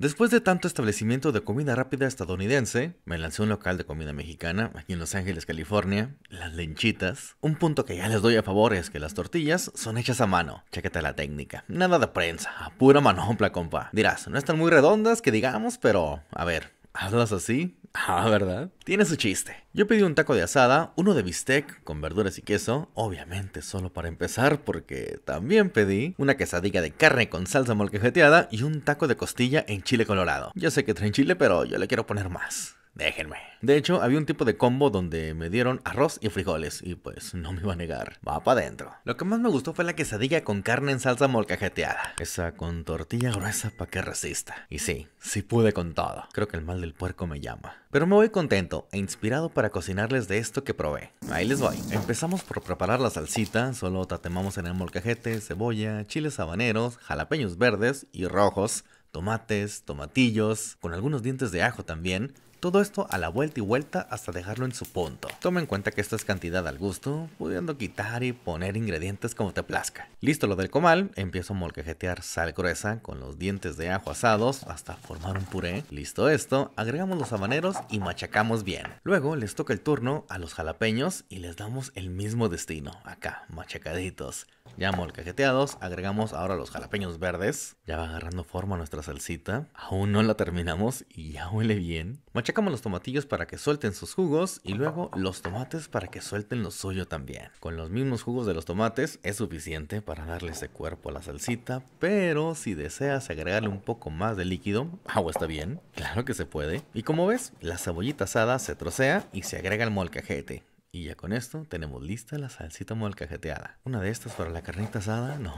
Después de tanto establecimiento de comida rápida estadounidense, me lancé a un local de comida mexicana aquí en Los Ángeles, California, las lenchitas. Un punto que ya les doy a favor es que las tortillas son hechas a mano. Chécate la técnica. Nada de prensa, a pura manopla, compa. Dirás, no están muy redondas, que digamos, pero a ver, hazlas así Ah, ¿verdad? Tiene su chiste. Yo pedí un taco de asada, uno de bistec con verduras y queso, obviamente solo para empezar porque también pedí una quesadilla de carne con salsa molcajeteada y un taco de costilla en chile colorado. Yo sé que traen chile, pero yo le quiero poner más déjenme. De hecho, había un tipo de combo donde me dieron arroz y frijoles y pues no me iba a negar, va para adentro. Lo que más me gustó fue la quesadilla con carne en salsa molcajeteada, esa con tortilla gruesa para que resista. Y sí, sí pude con todo. Creo que el mal del puerco me llama. Pero me voy contento e inspirado para cocinarles de esto que probé. Ahí les voy. Empezamos por preparar la salsita, solo tatemamos en el molcajete, cebolla, chiles habaneros, jalapeños verdes y rojos, tomates, tomatillos, con algunos dientes de ajo también, todo esto a la vuelta y vuelta hasta dejarlo en su punto. Toma en cuenta que esto es cantidad al gusto, pudiendo quitar y poner ingredientes como te plazca. Listo lo del comal, empiezo a molcajetear sal gruesa con los dientes de ajo asados hasta formar un puré. Listo esto, agregamos los habaneros y machacamos bien. Luego les toca el turno a los jalapeños y les damos el mismo destino, acá, machacaditos. Ya molcajeteados, agregamos ahora los jalapeños verdes. Ya va agarrando forma nuestra salsita. Aún no la terminamos y ya huele bien. Machacamos los tomatillos para que suelten sus jugos y luego los tomates para que suelten lo suyo también. Con los mismos jugos de los tomates es suficiente para darle ese cuerpo a la salsita, pero si deseas agregarle un poco más de líquido, agua está bien, claro que se puede. Y como ves, la cebollita asada se trocea y se agrega el molcajete. Y ya con esto tenemos lista la salsita molcajeteada. Una de estas para la carnita asada, no,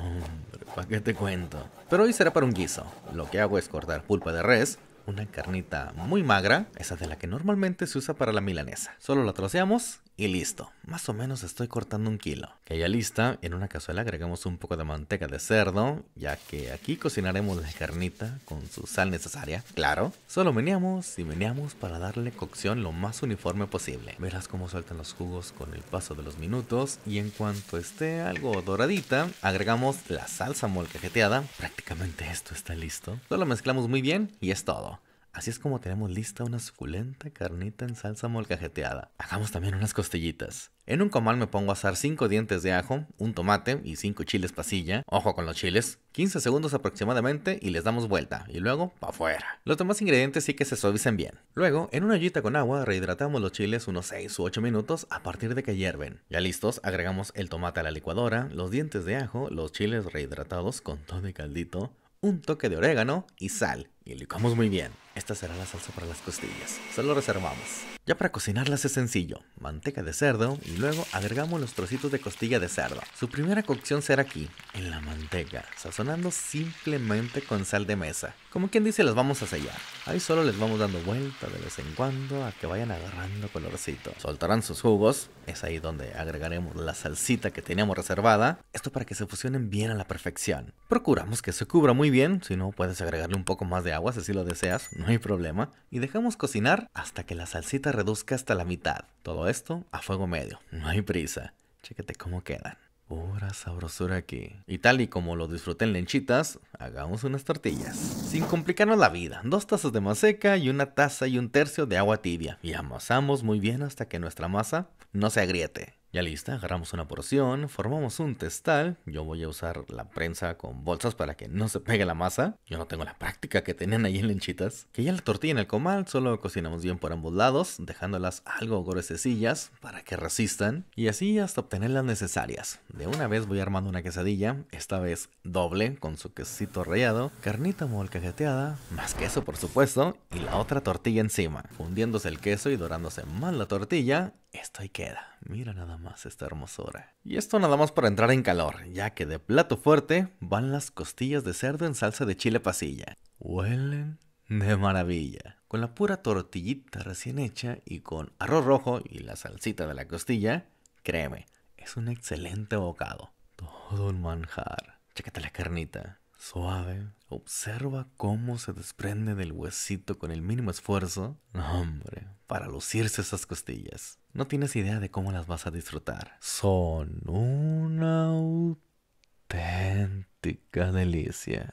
¿para qué te cuento? Pero hoy será para un guiso. Lo que hago es cortar pulpa de res, una carnita muy magra, esa de la que normalmente se usa para la milanesa. Solo la troceamos y listo. Más o menos estoy cortando un kilo. Que ya lista, en una cazuela agregamos un poco de manteca de cerdo, ya que aquí cocinaremos la carnita con su sal necesaria, claro. Solo meneamos y meneamos para darle cocción lo más uniforme posible. Verás cómo sueltan los jugos con el paso de los minutos y en cuanto esté algo doradita, agregamos la salsa molcajeteada. Prácticamente esto está listo. Solo mezclamos muy bien y es todo. Así es como tenemos lista una suculenta carnita en salsa molcajeteada. Hagamos también unas costillitas. En un comal me pongo a asar 5 dientes de ajo, un tomate y 5 chiles pasilla. Ojo con los chiles. 15 segundos aproximadamente y les damos vuelta. Y luego, pa' afuera. Los demás ingredientes sí que se suavicen bien. Luego, en una ollita con agua, rehidratamos los chiles unos 6 u 8 minutos a partir de que hierven. Ya listos, agregamos el tomate a la licuadora, los dientes de ajo, los chiles rehidratados con todo el caldito, un toque de orégano y sal y licuamos muy bien. Esta será la salsa para las costillas, Solo reservamos. Ya para cocinarlas es sencillo, manteca de cerdo y luego agregamos los trocitos de costilla de cerdo. Su primera cocción será aquí, en la manteca, sazonando simplemente con sal de mesa. Como quien dice, las vamos a sellar. Ahí solo les vamos dando vuelta de vez en cuando a que vayan agarrando colorcito. Soltarán sus jugos, es ahí donde agregaremos la salsita que teníamos reservada. Esto para que se fusionen bien a la perfección. Procuramos que se cubra muy bien, si no puedes agregarle un poco más de aguas agua si así lo deseas, no hay problema, y dejamos cocinar hasta que la salsita reduzca hasta la mitad. Todo esto a fuego medio, no hay prisa. Chécate cómo quedan. Pura sabrosura aquí. Y tal y como lo disfruten lenchitas, hagamos unas tortillas. Sin complicarnos la vida, dos tazas de maseca y una taza y un tercio de agua tibia. Y amasamos muy bien hasta que nuestra masa no se agriete. Ya lista, agarramos una porción, formamos un testal. Yo voy a usar la prensa con bolsas para que no se pegue la masa. Yo no tengo la práctica que tenían ahí en linchitas... Que ya la tortilla en el comal solo cocinamos bien por ambos lados, dejándolas algo gruesecillas para que resistan y así hasta obtener las necesarias. De una vez voy armando una quesadilla, esta vez doble con su quesito rallado, carnita molcajeteada, más queso por supuesto y la otra tortilla encima, fundiéndose el queso y dorándose más la tortilla esto ahí queda. Mira nada más esta hermosura. Y esto nada más para entrar en calor, ya que de plato fuerte van las costillas de cerdo en salsa de chile pasilla. Huelen de maravilla. Con la pura tortillita recién hecha y con arroz rojo y la salsita de la costilla, créeme, es un excelente bocado. Todo un manjar. Chécate la carnita. Suave. Observa cómo se desprende del huesito con el mínimo esfuerzo. hombre, para lucirse esas costillas. No tienes idea de cómo las vas a disfrutar. Son una auténtica delicia.